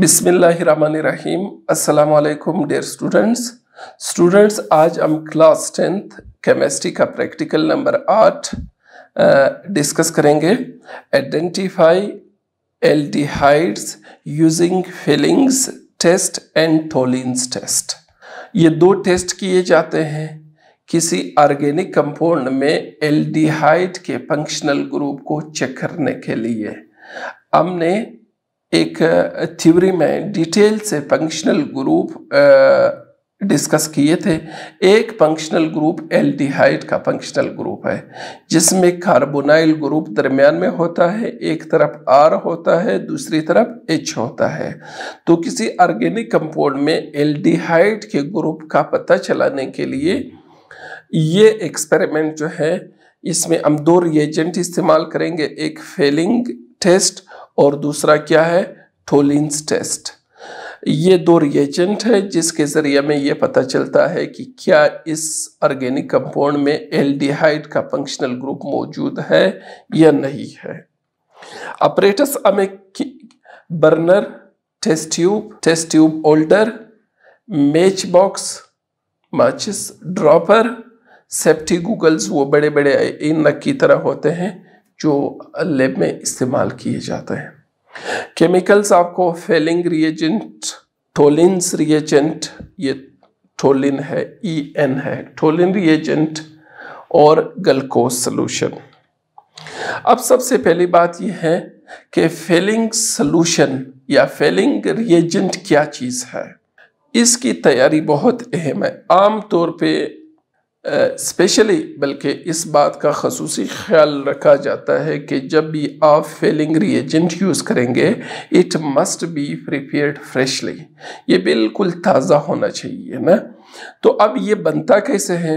बिसमीम असलकुम dear students students आज हम क्लास टेंथ केमिस्ट्री का प्रैक्टिकल नंबर आठ डिस्कस करेंगे identify aldehydes using Fehling's test and Tollens test ये दो टेस्ट किए जाते हैं किसी ऑर्गेनिक कंपाउंड में एल्डिहाइड के फंक्शनल ग्रुप को चेक करने के लिए हमने एक थ्योरी में डिटेल से फंक्शनल ग्रुप डिस्कस किए थे एक फंक्शनल ग्रुप एल्डिहाइड का फंक्शनल ग्रुप है जिसमें कार्बोनाइल ग्रुप दरमियान में होता है एक तरफ आर होता है दूसरी तरफ एच होता है तो किसी ऑर्गेनिक कंपाउंड में एल्डिहाइड के ग्रुप का पता चलाने के लिए ये एक्सपेरिमेंट जो है इसमें हम दो रिएजेंट इस्तेमाल करेंगे एक फेलिंग टेस्ट और दूसरा क्या है टोलिंस टेस्ट ये दो रिएजेंट है जिसके ज़रिए में ये पता चलता है कि क्या इस ऑर्गेनिक कंपाउंड में एल्डिहाइड का फंक्शनल ग्रुप मौजूद है या नहीं है अपरेटस हमें burner test tube test tube holder match box माचिस ड्रॉपर सेफ्टी गूगल्स वो बड़े बड़े इन की तरह होते हैं जो लेब में इस्तेमाल किए जाते हैं केमिकल्स आपको फेलिंग रिएजेंट टोलिन्स रिएजेंट ये टोलिन है ई e एन है टोलिन रिएजेंट और गल्कोस सॉल्यूशन अब सबसे पहली बात यह है कि फेलिंग सॉल्यूशन या फेलिंग रिएजेंट क्या चीज़ है इसकी तैयारी बहुत अहम है आम तौर पे स्पेशली बल्कि इस बात का खसूस ख्याल रखा जाता है कि जब भी आप फेलिंग रिएजेंट यूज़ करेंगे it must be prepared freshly ये बिल्कुल ताज़ा होना चाहिए ना तो अब ये बनता कैसे है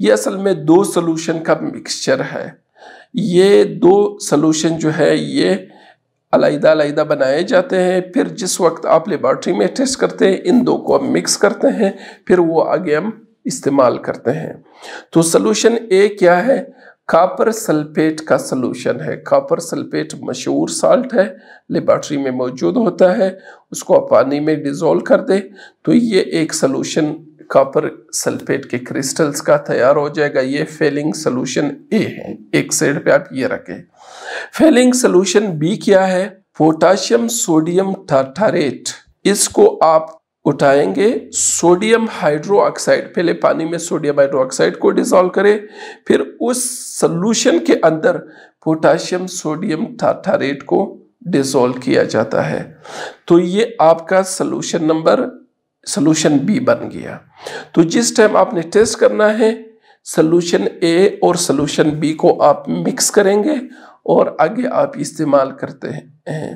ये असल में दो सलूशन का मिक्सचर है ये दो सलूशन जो है ये अलहदा अलहदा बनाए जाते हैं फिर जिस वक्त आप लेबॉर्ट्री में टेस्ट करते हैं इन दो को हम मिक्स करते हैं फिर वो आगे हम इस्तेमाल करते हैं तो सोल्यूशन ए क्या है कापर सल्फेट का सोल्यूशन है कापर सल्फेट मशहूर साल्ट है लेबॉर्ट्री में मौजूद होता है उसको आप पानी में डिज़ोल्व कर दें तो ये एक सोल्यूशन कापर सल्फेट के क्रिस्टल्स का तैयार हो जाएगा ये फेलिंग सोल्यूशन ए है एक साइड पे आप ये रखें फेलिंग सोल्यूशन बी क्या है पोटाशियम सोडियम टाटारेट इसको आप उठाएंगे सोडियम हाइड्रोक्साइड पहले पानी में सोडियम हाइड्रोक्साइड को डिसॉल्व करें फिर उस सॉल्यूशन के अंदर पोटाशियम सोडियम टाटारेट को डिसॉल्व किया जाता है तो ये आपका सॉल्यूशन नंबर सॉल्यूशन बी बन गया तो जिस टाइम आपने टेस्ट करना है सॉल्यूशन ए और सॉल्यूशन बी को आप मिक्स करेंगे और आगे आप इस्तेमाल करते हैं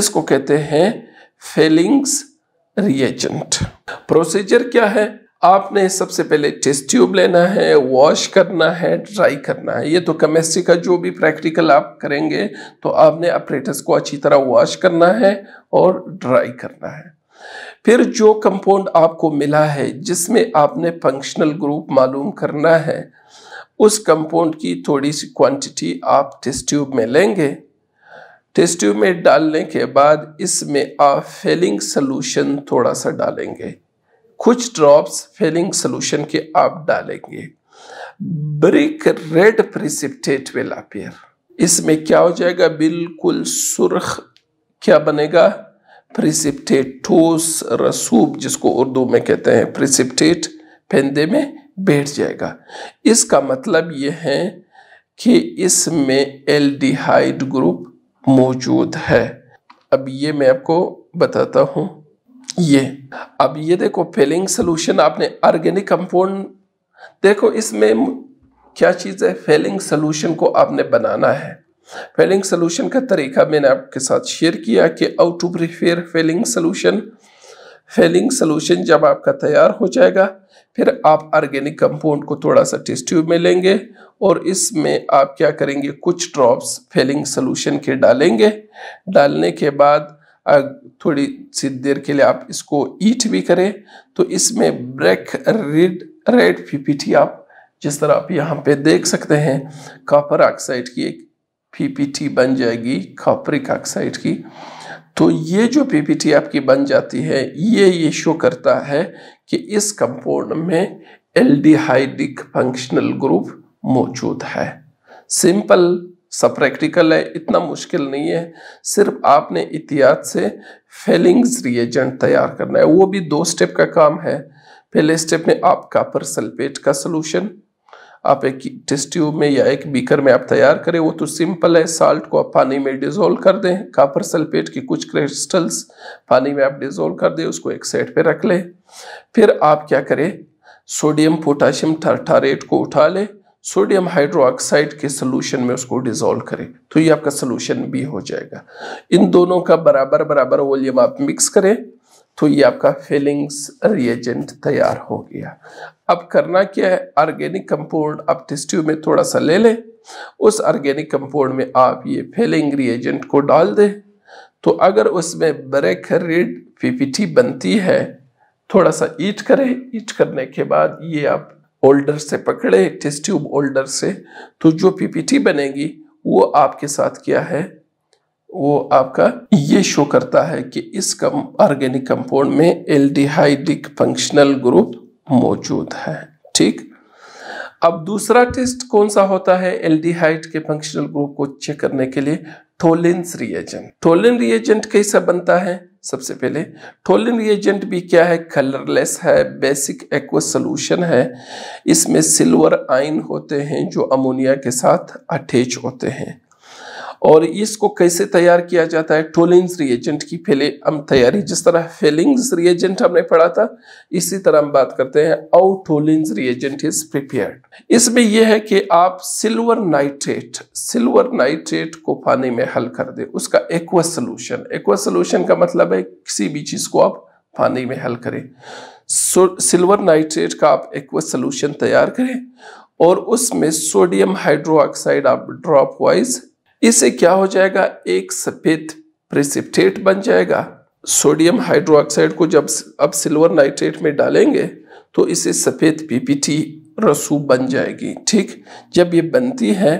इसको कहते हैं फेलिंग्स रिएजेंट प्रोसीजर क्या है आपने सबसे पहले टेस्ट ट्यूब लेना है वॉश करना है ड्राई करना है ये तो केमिस्ट्री का जो भी प्रैक्टिकल आप करेंगे तो आपने अपरेटस को अच्छी तरह वॉश करना है और ड्राई करना है फिर जो कंपाउंड आपको मिला है जिसमें आपने फंक्शनल ग्रुप मालूम करना है उस कंपाउंड की थोड़ी सी क्वांटिटी आप टेस्ट ट्यूब में लेंगे टेस्ट ट्यूब में डालने के बाद इसमें आप फेलिंग सोलूशन थोड़ा सा डालेंगे कुछ ड्रॉप्स फेलिंग सॉल्यूशन के आप डालेंगे brick red precipitate will appear इसमें क्या हो जाएगा बिल्कुल सुर्ख क्या बनेगा प्रिसिप्टेट ठोस रसूब जिसको उर्दू में कहते हैं प्रिसिप्टेट फेंदे में बैठ जाएगा इसका मतलब यह है कि इसमें एल्डिहाइड ग्रुप मौजूद है अब ये मैं आपको बताता हूँ ये अब ये देखो फेलिंग सोल्यूशन आपने ऑर्गेनिक कंपाउंड देखो इसमें क्या चीज़ है फेलिंग सोल्यूशन को आपने बनाना है फेलिंग सोल्यूशन का तरीका मैंने आपके साथ शेयर किया कि how to prepare Fehling solution Fehling solution जब आपका तैयार हो जाएगा फिर आप ऑर्गेनिक कंपाउंड को थोड़ा सा टेस्ट ट्यूब में लेंगे और इसमें आप क्या करेंगे कुछ ड्रॉप्स फेलिंग सोल्यूशन के डालेंगे डालने के बाद थोड़ी सी देर के लिए आप इसको ईट भी करें तो इसमें ब्रेक रेड रेड पीपीटी आप जिस तरह आप यहाँ पे देख सकते हैं कॉपर ऑक्साइड की एक पीपीटी बन जाएगी कापरिक ऑक्साइड की तो ये जो पीपीटी आपकी बन जाती है ये ये शो करता है कि इस कंपाउंड में एल्डिहाइडिक फंक्शनल ग्रुप मौजूद है सिंपल सब प्रैक्टिकल है इतना मुश्किल नहीं है सिर्फ आपने एहतियात से फेलिंग्स रिएजेंट तैयार करना है वो भी दो स्टेप का काम है पहले स्टेप में आप कापर सल्फेट का सोलूशन आप एक टेस्ट ट्यूब में या एक बीकर में आप तैयार करें वो तो सिंपल है साल्ट को आप पानी में डिजोल्व कर दें कापर सल्फेट के कुछ क्रिस्टल्स पानी में आप डिजोल्व कर दें उसको एक साइड पे रख लें फिर आप क्या करें सोडियम पोटाशियम थर्टारेट को उठा लें सोडियम हाइड्रोक्साइड के सोल्यूशन में उसको डिजोल्व करें तो ये आपका सोल्यूशन भी हो जाएगा इन दोनों का बराबर बराबर वॉल्यूम आप मिक्स करें तो ये आपका फिलिंग्स रिएजेंट तैयार हो गया अब करना क्या है ऑर्गेनिक कंपाउंड आप टेस्ट ट्यूब में थोड़ा सा ले लें उस ऑर्गेनिक कंपाउंड में आप ये फिलिंग रिएजेंट को डाल दें तो अगर उसमें ब्रेक रेड पीपीटी बनती है थोड़ा सा ईट करें ईट करने के बाद ये आप ओल्डर से पकड़े टेस्ट ट्यूब से तो जो पीपीटी बनेगी वो आपके साथ क्या है वो आपका ये शो करता है कि इस कम ऑर्गेनिक कंपाउंड में एल्डिहाइडिक फंक्शनल ग्रुप मौजूद है ठीक अब दूसरा टेस्ट कौन सा होता है एल्डिहाइड के फंक्शनल ग्रुप को चेक करने के लिए टोलिन्स रिएजेंट थोलिन रिएजेंट कैसा बनता है सबसे पहले थोलिन रिएजेंट भी क्या है कलरलेस है बेसिक एक्वा सोलूशन है इसमें सिल्वर आइन होते हैं जो अमोनिया के साथ अटैच होते हैं और इसको कैसे तैयार किया जाता है टोलिंग रिएजेंट की फेले हम तैयारी जिस तरह फेलिंग्स रिएजेंट हमने पढ़ा था इसी तरह हम बात करते हैं औ टोलिंग रिएजेंट इज प्रिपेयर्ड इसमें यह है कि आप सिल्वर नाइट्रेट सिल्वर नाइट्रेट को पानी में हल कर दे उसका एक्वा सोल्यूशन एक्वा सोल्यूशन का मतलब है किसी भी चीज़ को आप पानी में हल करें सिल्वर नाइट्रेट का आप एक्वा सोल्यूशन तैयार करें और उसमें सोडियम हाइड्रो आप ड्रॉप वाइज इससे क्या हो जाएगा एक सफेद प्रेसिप्टेट बन जाएगा सोडियम हाइड्रोक्साइड को जब अब सिल्वर नाइट्रेट में डालेंगे तो इसे सफेद पीपीटी रसू बन जाएगी ठीक जब ये बनती है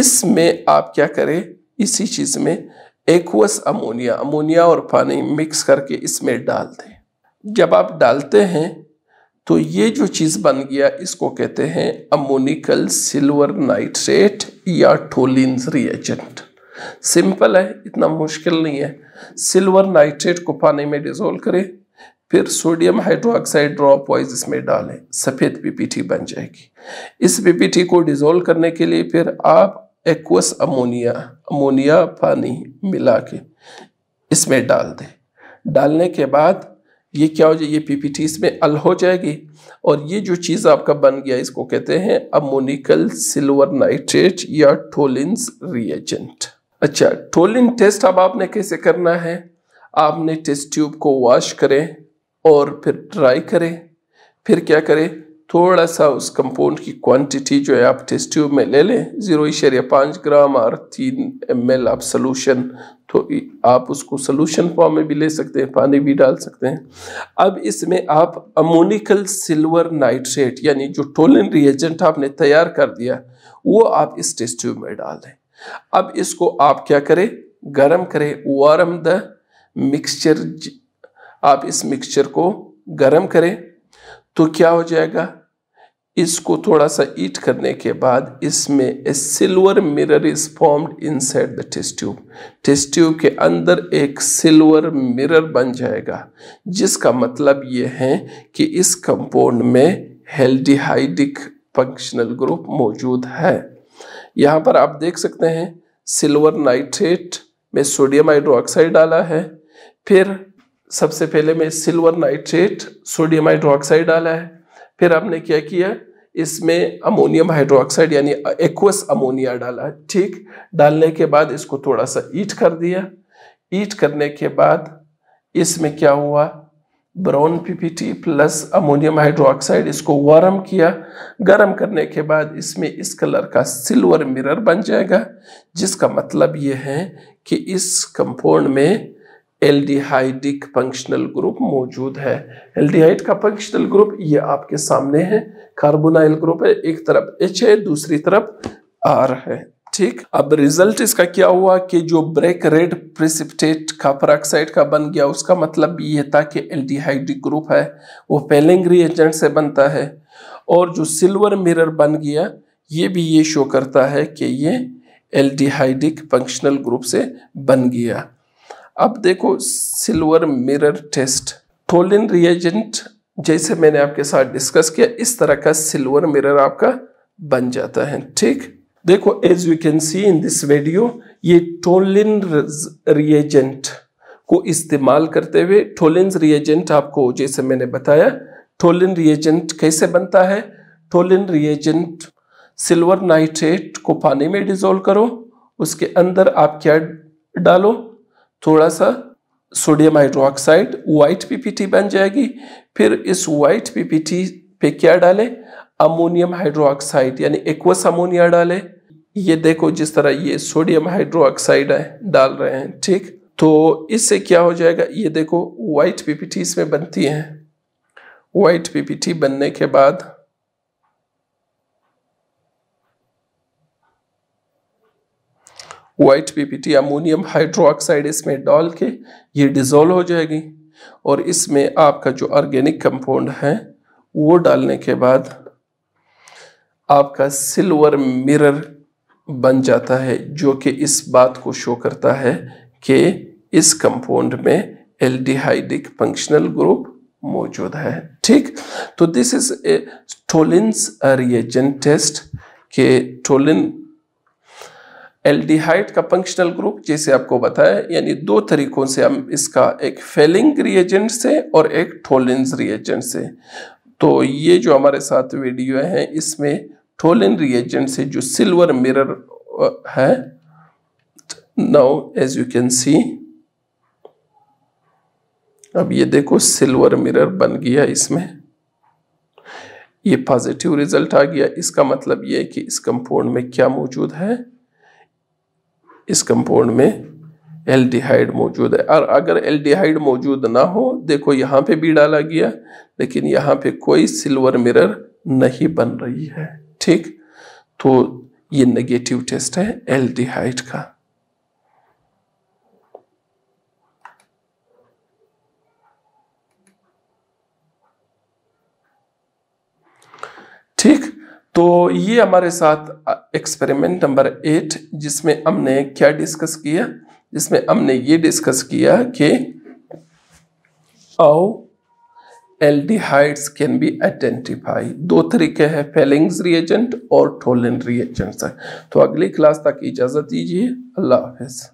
इसमें आप क्या करें इसी चीज में एक्वस अमोनिया अमोनिया और पानी मिक्स करके इसमें डाल दें जब आप डालते हैं तो ये जो चीज़ बन गया इसको कहते हैं अमोनिकल सिल्वर नाइट्रेट या टोलिन रिएजेंट सिंपल है इतना मुश्किल नहीं है सिल्वर नाइट्रेट को पानी में डिजोल्व करें फिर सोडियम हाइड्रोक्साइड ड्रॉप वाइज इसमें डालें सफ़ेद पीपीटी बन जाएगी इस पीपीटी को डिजोल्व करने के लिए फिर आप एक्वस अमोनिया अमोनिया पानी मिला के इसमें डाल दें डालने के बाद ये क्या हो जाए ये पी टी इसमें अल हो जाएगी और ये जो चीज़ आपका बन गया इसको कहते हैं अमोनिकल सिल्वर नाइट्रेट या टोलिनस रिएजेंट अच्छा टोलिन टेस्ट अब आपने कैसे करना है आपने टेस्ट ट्यूब को वॉश करें और फिर ड्राई करें फिर क्या करें थोड़ा सा उस कंपाउंड की क्वांटिटी जो है आप टेस्ट ट्यूब में ले लें ज़ीरो इशरिया पाँच ग्राम और तीन एम एल आप सोलूशन तो आप उसको सोलूशन फॉर्म में भी ले सकते हैं पानी भी डाल सकते हैं अब इसमें आप अमोनिकल सिल्वर नाइट्रेट यानी जो टोलिन रिएजेंट आपने तैयार कर दिया वो आप इस टेस्ट ट्यूब में डाल दें अब इसको आप क्या करें गर्म करें वार्म द मिक्सचर आप इस मिक्सचर को गर्म करें तो क्या हो जाएगा इसको थोड़ा सा ईट करने के बाद इसमें a silver mirror is formed inside the test tube test tube के अंदर एक सिल्वर मिरर बन जाएगा जिसका मतलब ये है कि इस कंपाउंड में हेल्डिहाइडिक फंक्शनल ग्रुप मौजूद है यहाँ पर आप देख सकते हैं सिल्वर नाइट्रेट में सोडियम हाइड्रोक्साइड डाला है फिर सबसे पहले में सिल्वर नाइट्रेट सोडियम हाइड्रोक्साइड डाला है फिर हमने क्या किया इसमें अमोनियम हाइड्रोक्साइड यानी एक्वस अमोनिया डाला ठीक डालने के बाद इसको थोड़ा सा ईट कर दिया ईट करने के बाद इसमें क्या हुआ brown PPT plus ammonium hydroxide इसको गर्म किया गर्म करने के बाद इसमें इस कलर का सिल्वर मिरर बन जाएगा जिसका मतलब ये है कि इस कंपाउंड में एल्डिहाइडिक फंक्शनल ग्रुप मौजूद है एल्डिहाइड का फंक्शनल ग्रुप ये आपके सामने है कार्बोनाइल ग्रुप है एक तरफ एच है दूसरी तरफ आर है ठीक अब रिजल्ट इसका क्या हुआ कि जो brick red precipitate copper oxide का बन गया उसका मतलब ये था कि एल्डिहाइडिक ग्रुप है वो पेलिंग रिएजेंट से बनता है और जो सिल्वर मिरर बन गया ये भी ये शो करता है कि ये एल्डिहाइडिक फंक्शनल ग्रुप से बन गया अब देखो silver mirror test Tollen reagent जैसे मैंने आपके साथ डिस्कस किया इस तरह का सिल्वर मिरर आपका बन जाता है ठीक देखो as you can see in this video ये टोलिन रिएजेंट को इस्तेमाल करते हुए टोलिन रिएजेंट आपको जैसे मैंने बताया टोलिन रिएजेंट कैसे बनता है टोलिन रिएजेंट सिल्वर नाइट्रेट को पानी में डिजोल्व करो उसके अंदर आप क्या डालो थोड़ा सा सोडियम हाइड्रोक्साइड व्हाइट पीपीटी बन जाएगी फिर इस व्हाइट पीपीटी पे क्या डालें अमोनियम हाइड्रोक्साइड यानी एक्वस अमोनिया डालें ये देखो जिस तरह ये सोडियम हाइड्रोक्साइड है डाल रहे हैं ठीक तो इससे क्या हो जाएगा ये देखो व्हाइट पीपीटी इसमें बनती हैं व्हाइट पीपीटी बनने के बाद वाइट पीपीटी अमोनियम हाइड्रोक्साइड इसमें डाल के ये डिज़ोल्व हो जाएगी और इसमें आपका जो ऑर्गेनिक कंपाउंड है वो डालने के बाद आपका सिल्वर मिरर बन जाता है जो कि इस बात को शो करता है कि इस कंपाउंड में एल्डिहाइडिक फंक्शनल ग्रुप मौजूद है ठीक तो this is a Tollen reagent test के टोलिन एल्डिहाइड का फंक्शनल ग्रुप जैसे आपको बताया यानी दो तरीकों से हम इसका एक फेलिंग रिएजेंट से और एक ठोलिन्स रिएजेंट से तो ये जो हमारे साथ वीडियो है इसमें ठोलिन रिएजेंट से जो सिल्वर मिरर है now as you can see अब ये देखो सिल्वर मिरर बन गया इसमें ये पॉजिटिव रिजल्ट आ गया इसका मतलब ये है कि इस कंपाउंड में क्या मौजूद है इस कंपाउंड में एल्डिहाइड मौजूद है और अगर एल्डिहाइड मौजूद ना हो देखो यहाँ पे भी डाला गया लेकिन यहाँ पे कोई सिल्वर मिरर नहीं बन रही है ठीक तो ये नेगेटिव टेस्ट है एल्डिहाइड का ठीक तो ये हमारे साथ एक्सपेरिमेंट नंबर एट जिसमें हमने क्या डिस्कस किया जिसमें हमने ये डिस्कस किया कि आओ एल्डिहाइड्स कैन बी आइडेंटिफाई दो तरीके हैं फेलिंग्स रिएजेंट और टोलिन रिएजेंट्स तो अगली क्लास तक इजाज़त दीजिए अल्लाह हाफिज़